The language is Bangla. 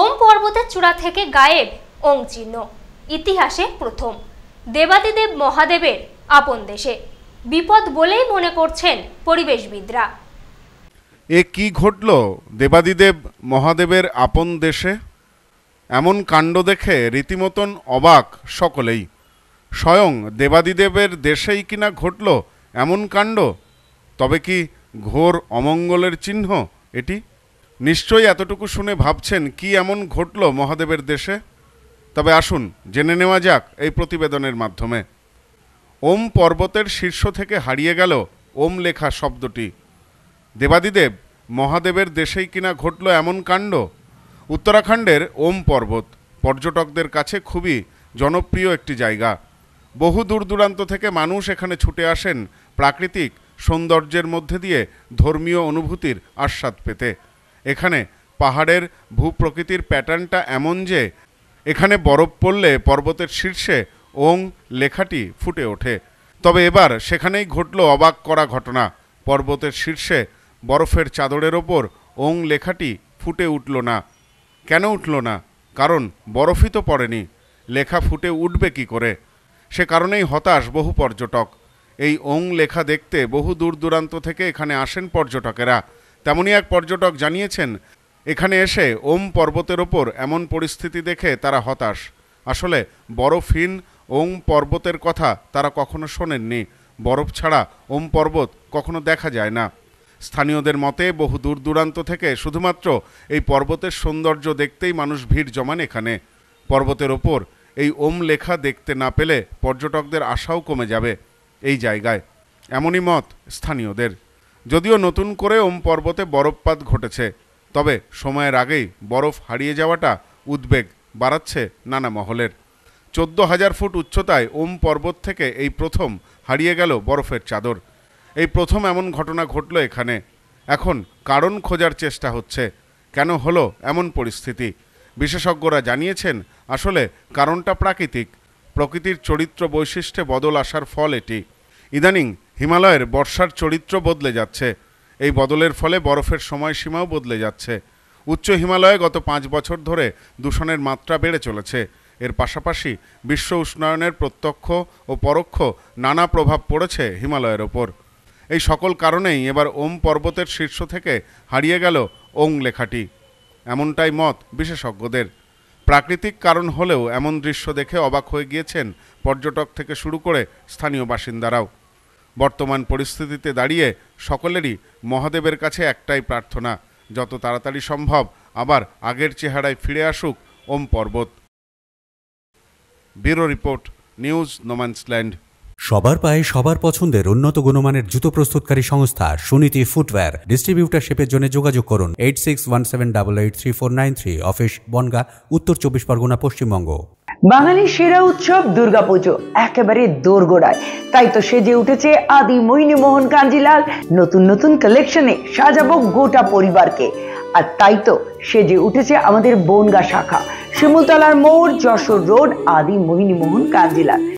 ওম পর্বতের চূড়া থেকে গায়েব ওং চিহ্ন ইতিহাসে প্রথম দেবাদিদেব মহাদেবের আপন দেশে বিপদ বলেই মনে করছেন পরিবেশবিদরা এ কি ঘটল দেবাদিদেব মহাদেবের আপন দেশে এমন কাণ্ড দেখে রীতিমতন অবাক সকলেই স্বয়ং দেবাদিদেবের দেশেই কিনা ঘটল এমন কাণ্ড তবে কি ঘোর অমঙ্গলের চিহ্ন এটি নিশ্চয়ই এতটুকু শুনে ভাবছেন কি এমন ঘটল মহাদেবের দেশে তবে আসুন জেনে নেওয়া যাক এই প্রতিবেদনের মাধ্যমে ওম পর্বতের শীর্ষ থেকে হারিয়ে গেল ওম লেখা শব্দটি দেবাদিদেব মহাদেবের দেশেই কিনা ঘটল এমন কাণ্ড উত্তরাখণ্ডের ওম পর্বত পর্যটকদের কাছে খুবই জনপ্রিয় একটি জায়গা বহু দূর দূরান্ত থেকে মানুষ এখানে ছুটে আসেন প্রাকৃতিক সৌন্দর্যের মধ্যে দিয়ে ধর্মীয় অনুভূতির আস্বাদ পেতে এখানে পাহাড়ের ভূপ্রকৃতির প্যাটার্নটা এমন যে এখানে বরফ পড়লে পর্বতের শীর্ষে ওং লেখাটি ফুটে ওঠে তবে এবার সেখানেই ঘটল অবাক করা ঘটনা পর্বতের শীর্ষে বরফের চাদরের ওপর ওং লেখাটি ফুটে উঠল না কেন উঠল না কারণ বরফই তো পড়েনি লেখা ফুটে উঠবে কি করে সে কারণেই হতাশ বহু পর্যটক এই ওং লেখা দেখতে বহু দূর দূরান্ত থেকে এখানে আসেন পর্যটকেরা তেমনই এক পর্যটক জানিয়েছেন এখানে এসে ওম পর্বতের ওপর এমন পরিস্থিতি দেখে তারা হতাশ আসলে বরফহীন ওম পর্বতের কথা তারা কখনো শোনেননি বরফ ছাড়া ওম পর্বত কখনো দেখা যায় না স্থানীয়দের মতে বহু দূর দূরান্ত থেকে শুধুমাত্র এই পর্বতের সৌন্দর্য দেখতেই মানুষ ভিড় জমান এখানে পর্বতের ওপর এই ওম লেখা দেখতে না পেলে পর্যটকদের আশাও কমে যাবে এই জায়গায় এমনই মত স্থানীয়দের যদিও নতুন করে ওম পর্বতে বরফপাত ঘটেছে তবে সময়ের আগেই বরফ হারিয়ে যাওয়াটা উদ্বেগ বাড়াচ্ছে নানা মহলের চোদ্দ হাজার ফুট উচ্চতায় ওম পর্বত থেকে এই প্রথম হারিয়ে গেল বরফের চাদর এই প্রথম এমন ঘটনা ঘটল এখানে এখন কারণ খোঁজার চেষ্টা হচ্ছে কেন হলো এমন পরিস্থিতি বিশেষজ্ঞরা জানিয়েছেন আসলে কারণটা প্রাকৃতিক প্রকৃতির চরিত্র বৈশিষ্ট্যে বদল আসার ফল এটি ইদানিং হিমালয়ের বর্ষার চরিত্র বদলে যাচ্ছে এই বদলের ফলে বরফের সময়সীমাও বদলে যাচ্ছে উচ্চ হিমালয়ে গত পাঁচ বছর ধরে দূষণের মাত্রা বেড়ে চলেছে এর পাশাপাশি বিশ্ব উষ্ণায়নের প্রত্যক্ষ ও পরোক্ষ নানা প্রভাব পড়েছে হিমালয়ের ওপর এই সকল কারণেই এবার ওম পর্বতের শীর্ষ থেকে হারিয়ে গেল ওং লেখাটি এমনটাই মত বিশেষজ্ঞদের প্রাকৃতিক কারণ হলেও এমন দৃশ্য দেখে অবাক হয়ে গিয়েছেন পর্যটক থেকে শুরু করে স্থানীয় বাসিন্দারাও বর্তমান পরিস্থিতিতে দাঁড়িয়ে সকলেরই মহাদেবের কাছে একটাই প্রার্থনা যত তাড়াতাড়ি সম্ভব আবার আগের চেহারায় ফিরে আসুক ওম পর্বত ব্যুরো রিপোর্ট নিউজ নোম্যান্সল্যান্ড সবার পায়ে সবার পছন্দের উন্নত গুণমানের জুতো প্রস্তুতকারী সংস্থা সুনীতি ফুটওয়্যার ডিস্ট্রিবিউটারশিপের জন্য যোগাযোগ করুন eight six one seven double eight three four nine three office Bangaon Uttar Chabbish Pargana Paschimbanga বাঙালির সেরা উৎসব দুর্গাপুজো একেবারে দোরগোড়ায় তাই তো সেজে উঠেছে আদি মোহিনী মোহন কাঞ্জিলাল নতুন নতুন কালেকশনে সাজাবো গোটা পরিবারকে আর তাই তো সেজে উঠেছে আমাদের বনগা শাখা শিমুলতলার মোড় যশোর রোড আদি মোহিনী মোহন কাঞ্জিলাল